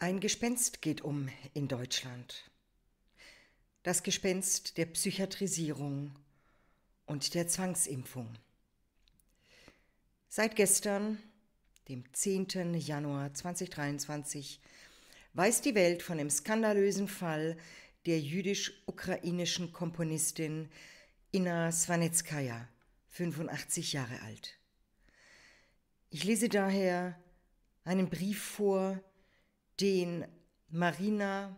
Ein Gespenst geht um in Deutschland. Das Gespenst der Psychiatrisierung und der Zwangsimpfung. Seit gestern, dem 10. Januar 2023, weiß die Welt von dem skandalösen Fall der jüdisch-ukrainischen Komponistin Inna Swanetskaya, 85 Jahre alt. Ich lese daher einen Brief vor, den Marina,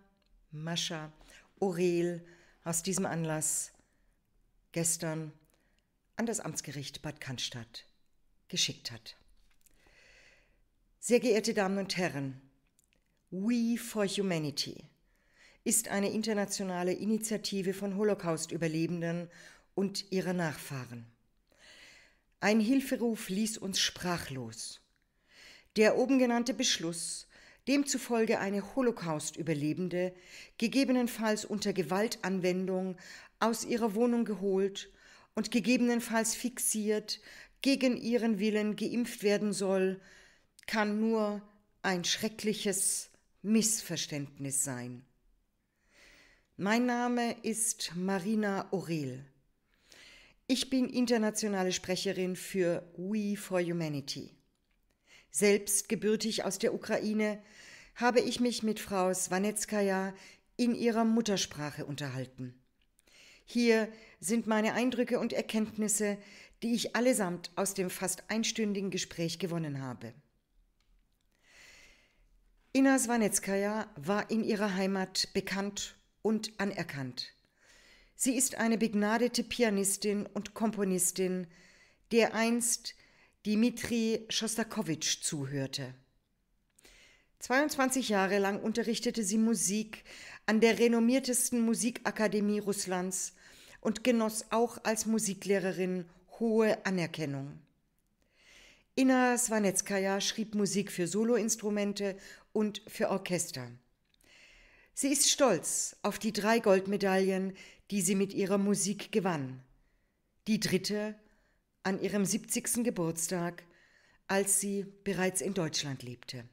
Mascha, Orel aus diesem Anlass gestern an das Amtsgericht Bad Cannstatt geschickt hat. Sehr geehrte Damen und Herren, We for Humanity ist eine internationale Initiative von Holocaust-Überlebenden und ihrer Nachfahren. Ein Hilferuf ließ uns sprachlos. Der oben genannte Beschluss demzufolge eine Holocaust-Überlebende, gegebenenfalls unter Gewaltanwendung, aus ihrer Wohnung geholt und gegebenenfalls fixiert, gegen ihren Willen geimpft werden soll, kann nur ein schreckliches Missverständnis sein. Mein Name ist Marina Orel. Ich bin internationale Sprecherin für We for Humanity selbst gebürtig aus der Ukraine, habe ich mich mit Frau Swanetskaya in ihrer Muttersprache unterhalten. Hier sind meine Eindrücke und Erkenntnisse, die ich allesamt aus dem fast einstündigen Gespräch gewonnen habe. Inna Swanetskaya war in ihrer Heimat bekannt und anerkannt. Sie ist eine begnadete Pianistin und Komponistin, der einst Dmitri Schostakowitsch zuhörte. 22 Jahre lang unterrichtete sie Musik an der renommiertesten Musikakademie Russlands und genoss auch als Musiklehrerin hohe Anerkennung. Inna Swanetskaya schrieb Musik für Soloinstrumente und für Orchester. Sie ist stolz auf die drei Goldmedaillen, die sie mit ihrer Musik gewann. Die dritte an ihrem 70. Geburtstag, als sie bereits in Deutschland lebte.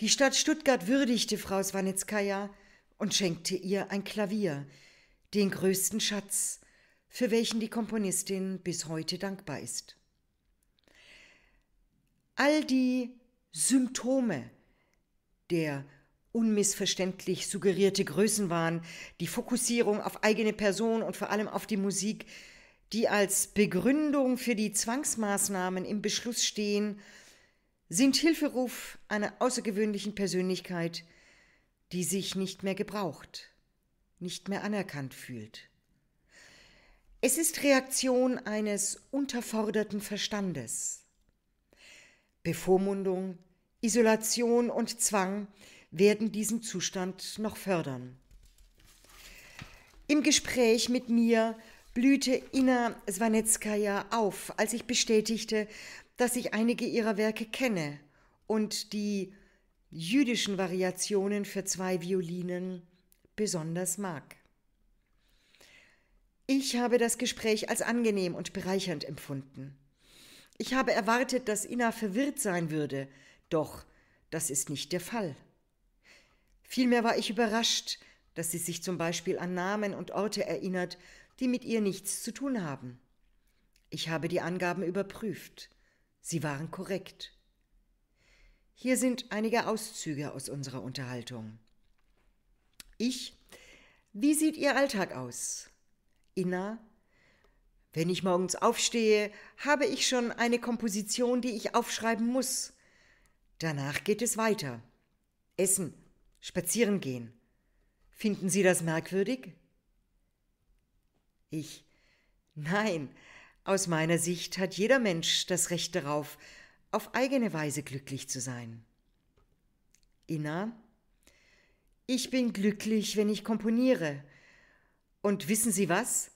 Die Stadt Stuttgart würdigte Frau Swanitzkaya und schenkte ihr ein Klavier, den größten Schatz, für welchen die Komponistin bis heute dankbar ist. All die Symptome der unmissverständlich suggerierte Größenwahn, die Fokussierung auf eigene Person und vor allem auf die Musik die als Begründung für die Zwangsmaßnahmen im Beschluss stehen, sind Hilferuf einer außergewöhnlichen Persönlichkeit, die sich nicht mehr gebraucht, nicht mehr anerkannt fühlt. Es ist Reaktion eines unterforderten Verstandes. Bevormundung, Isolation und Zwang werden diesen Zustand noch fördern. Im Gespräch mit mir blühte Ina Swanetskaya auf, als ich bestätigte, dass ich einige ihrer Werke kenne und die jüdischen Variationen für zwei Violinen besonders mag. Ich habe das Gespräch als angenehm und bereichernd empfunden. Ich habe erwartet, dass Ina verwirrt sein würde, doch das ist nicht der Fall. Vielmehr war ich überrascht, dass sie sich zum Beispiel an Namen und Orte erinnert, die mit ihr nichts zu tun haben. Ich habe die Angaben überprüft. Sie waren korrekt. Hier sind einige Auszüge aus unserer Unterhaltung. Ich. Wie sieht Ihr Alltag aus? Inna. Wenn ich morgens aufstehe, habe ich schon eine Komposition, die ich aufschreiben muss. Danach geht es weiter. Essen, spazieren gehen. Finden Sie das merkwürdig? Ich. Nein, aus meiner Sicht hat jeder Mensch das Recht darauf, auf eigene Weise glücklich zu sein. Inna. Ich bin glücklich, wenn ich komponiere. Und wissen Sie was?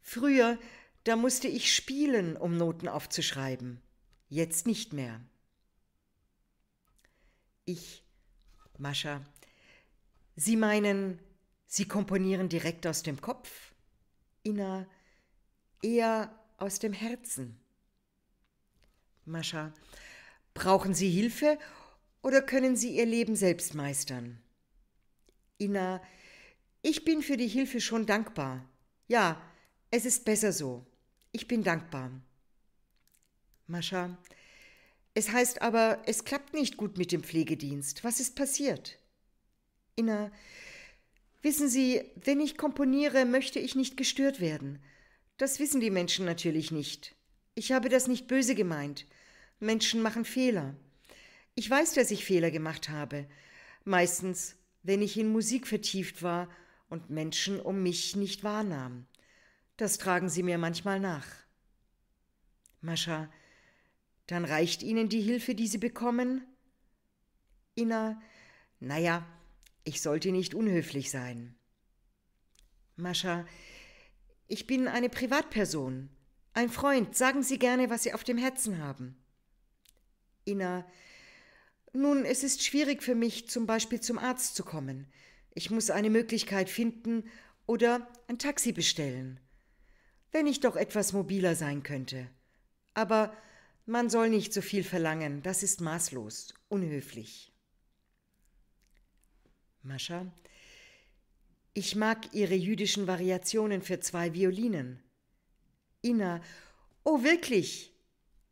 Früher, da musste ich spielen, um Noten aufzuschreiben. Jetzt nicht mehr. Ich, Mascha. Sie meinen, Sie komponieren direkt aus dem Kopf? inner, eher aus dem Herzen. Mascha, brauchen Sie Hilfe oder können Sie Ihr Leben selbst meistern? Ina, ich bin für die Hilfe schon dankbar. Ja, es ist besser so. Ich bin dankbar. Mascha, es heißt aber, es klappt nicht gut mit dem Pflegedienst. Was ist passiert? Ina, Wissen Sie, wenn ich komponiere, möchte ich nicht gestört werden. Das wissen die Menschen natürlich nicht. Ich habe das nicht böse gemeint. Menschen machen Fehler. Ich weiß, dass ich Fehler gemacht habe. Meistens, wenn ich in Musik vertieft war und Menschen um mich nicht wahrnahmen. Das tragen sie mir manchmal nach. Mascha, dann reicht Ihnen die Hilfe, die Sie bekommen? Ina, naja, ich sollte nicht unhöflich sein. Mascha, ich bin eine Privatperson. Ein Freund, sagen Sie gerne, was Sie auf dem Herzen haben. Ina, nun, es ist schwierig für mich, zum Beispiel zum Arzt zu kommen. Ich muss eine Möglichkeit finden oder ein Taxi bestellen. Wenn ich doch etwas mobiler sein könnte. Aber man soll nicht so viel verlangen, das ist maßlos, unhöflich. Mascha, ich mag ihre jüdischen Variationen für zwei Violinen. Ina, oh wirklich?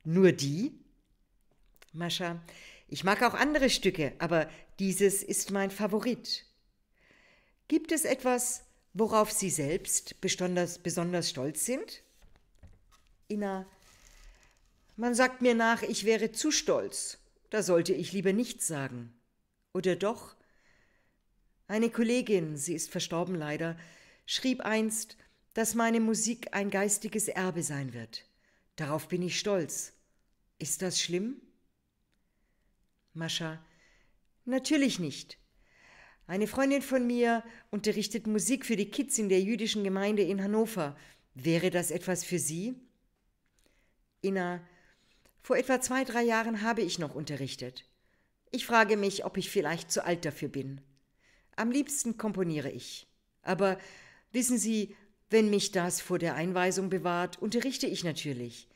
Nur die? Mascha, ich mag auch andere Stücke, aber dieses ist mein Favorit. Gibt es etwas, worauf Sie selbst besonders, besonders stolz sind? Ina, man sagt mir nach, ich wäre zu stolz. Da sollte ich lieber nichts sagen. Oder doch? Eine Kollegin, sie ist verstorben leider, schrieb einst, dass meine Musik ein geistiges Erbe sein wird. Darauf bin ich stolz. Ist das schlimm? Mascha, natürlich nicht. Eine Freundin von mir unterrichtet Musik für die Kids in der jüdischen Gemeinde in Hannover. Wäre das etwas für Sie? Inna, vor etwa zwei, drei Jahren habe ich noch unterrichtet. Ich frage mich, ob ich vielleicht zu alt dafür bin. Am liebsten komponiere ich. Aber wissen Sie, wenn mich das vor der Einweisung bewahrt, unterrichte ich natürlich.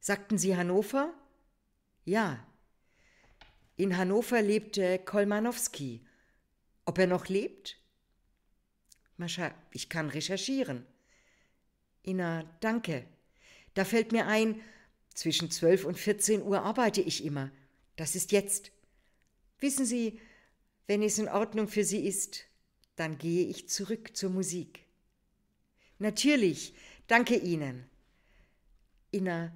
Sagten Sie Hannover? Ja. In Hannover lebte Kolmanowski. Ob er noch lebt? Mascha, ich kann recherchieren. Ina, danke. Da fällt mir ein, zwischen 12 und 14 Uhr arbeite ich immer. Das ist jetzt. Wissen Sie, wenn es in Ordnung für Sie ist, dann gehe ich zurück zur Musik. Natürlich, danke Ihnen. Inna,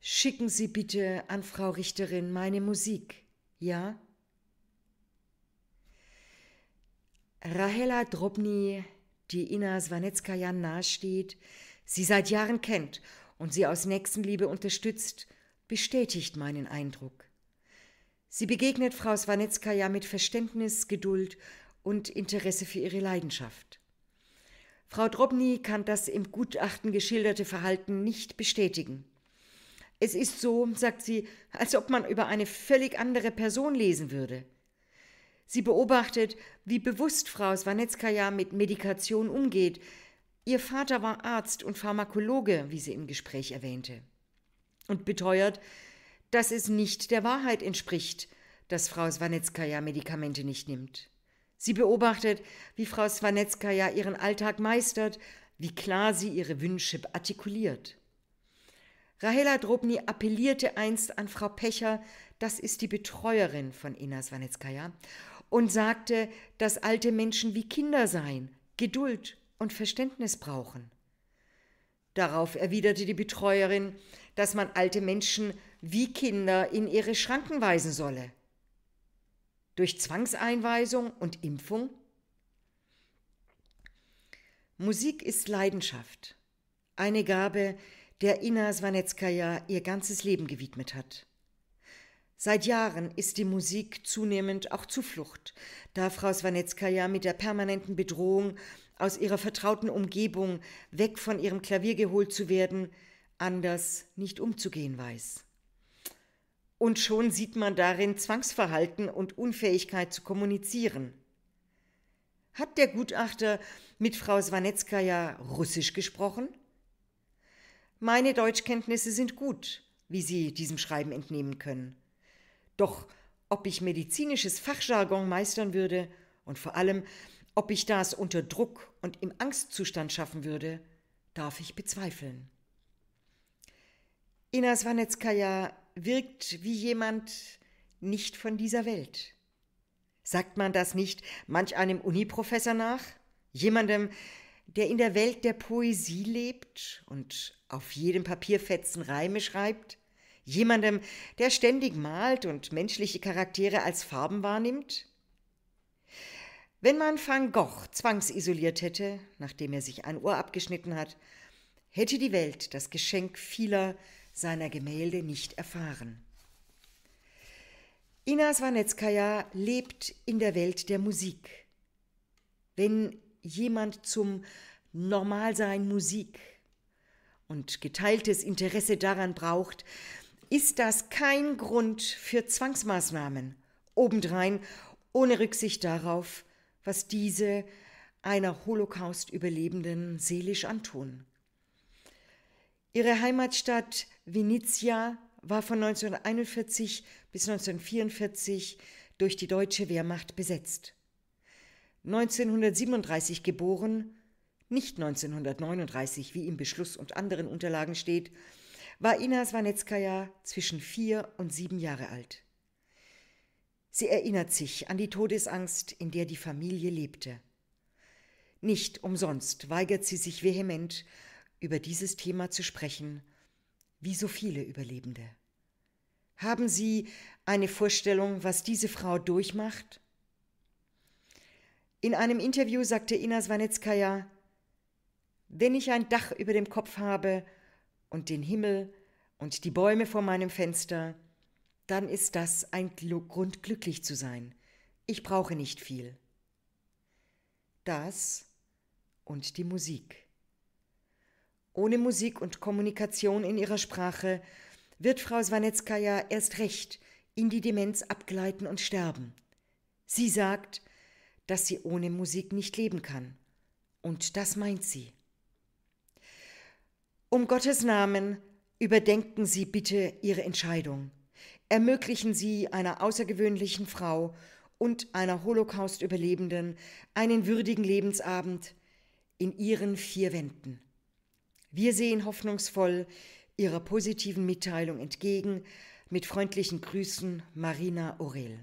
schicken Sie bitte an Frau Richterin meine Musik, ja? Rahela Drobny, die Inna Swanetskaja nahesteht, sie seit Jahren kennt und sie aus Nächstenliebe unterstützt, bestätigt meinen Eindruck. Sie begegnet Frau Swanitzkaja mit Verständnis, Geduld und Interesse für ihre Leidenschaft. Frau Drobny kann das im Gutachten geschilderte Verhalten nicht bestätigen. Es ist so, sagt sie, als ob man über eine völlig andere Person lesen würde. Sie beobachtet, wie bewusst Frau Swanetzkaja mit Medikation umgeht. Ihr Vater war Arzt und Pharmakologe, wie sie im Gespräch erwähnte, und beteuert, dass es nicht der Wahrheit entspricht, dass Frau Swanetzkaja Medikamente nicht nimmt. Sie beobachtet, wie Frau Swanetzkaja ihren Alltag meistert, wie klar sie ihre Wünsche artikuliert. Rahela Drobny appellierte einst an Frau Pecher, das ist die Betreuerin von Ina Swanetzkaja, und sagte, dass alte Menschen wie Kinder seien, Geduld und Verständnis brauchen. Darauf erwiderte die Betreuerin, dass man alte Menschen wie Kinder in ihre Schranken weisen solle. Durch Zwangseinweisung und Impfung? Musik ist Leidenschaft, eine Gabe, der Ina Swanetskaya ihr ganzes Leben gewidmet hat. Seit Jahren ist die Musik zunehmend auch Zuflucht, da Frau Swanetskaya mit der permanenten Bedrohung, aus ihrer vertrauten Umgebung weg von ihrem Klavier geholt zu werden, anders nicht umzugehen weiß. Und schon sieht man darin Zwangsverhalten und Unfähigkeit zu kommunizieren. Hat der Gutachter mit Frau Swanetzkaja Russisch gesprochen? Meine Deutschkenntnisse sind gut, wie Sie diesem Schreiben entnehmen können. Doch ob ich medizinisches Fachjargon meistern würde und vor allem, ob ich das unter Druck und im Angstzustand schaffen würde, darf ich bezweifeln. Ina Swanetzkaja wirkt wie jemand nicht von dieser Welt. Sagt man das nicht manch einem Uniprofessor nach? Jemandem, der in der Welt der Poesie lebt und auf jedem Papierfetzen Reime schreibt? Jemandem, der ständig malt und menschliche Charaktere als Farben wahrnimmt? Wenn man Van Gogh zwangsisoliert hätte, nachdem er sich ein Ohr abgeschnitten hat, hätte die Welt das Geschenk vieler seiner Gemälde nicht erfahren. Ina Swanetzkaja lebt in der Welt der Musik. Wenn jemand zum Normalsein Musik und geteiltes Interesse daran braucht, ist das kein Grund für Zwangsmaßnahmen, obendrein ohne Rücksicht darauf, was diese einer Holocaust-Überlebenden seelisch antun. Ihre Heimatstadt Venetia war von 1941 bis 1944 durch die deutsche Wehrmacht besetzt. 1937 geboren, nicht 1939, wie im Beschluss und anderen Unterlagen steht, war Ina Swanetskaya zwischen vier und sieben Jahre alt. Sie erinnert sich an die Todesangst, in der die Familie lebte. Nicht umsonst weigert sie sich vehement, über dieses Thema zu sprechen, wie so viele Überlebende. Haben Sie eine Vorstellung, was diese Frau durchmacht? In einem Interview sagte Ina Swanetzkaya, wenn ich ein Dach über dem Kopf habe und den Himmel und die Bäume vor meinem Fenster, dann ist das ein Grund, glücklich zu sein. Ich brauche nicht viel. Das und die Musik. Ohne Musik und Kommunikation in ihrer Sprache wird Frau Swanetzkaja erst recht in die Demenz abgleiten und sterben. Sie sagt, dass sie ohne Musik nicht leben kann. Und das meint sie. Um Gottes Namen, überdenken Sie bitte Ihre Entscheidung. Ermöglichen Sie einer außergewöhnlichen Frau und einer Holocaust-Überlebenden einen würdigen Lebensabend in ihren vier Wänden. Wir sehen hoffnungsvoll Ihrer positiven Mitteilung entgegen. Mit freundlichen Grüßen, Marina Orel.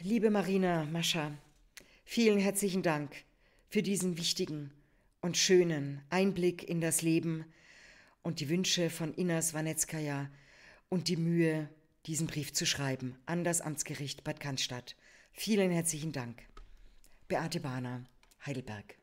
Liebe Marina, Mascha, vielen herzlichen Dank für diesen wichtigen und schönen Einblick in das Leben und die Wünsche von Inas Wanetskaya und die Mühe, diesen Brief zu schreiben an das Amtsgericht Bad Cannstatt. Vielen herzlichen Dank. Beate Bahner, Heidelberg.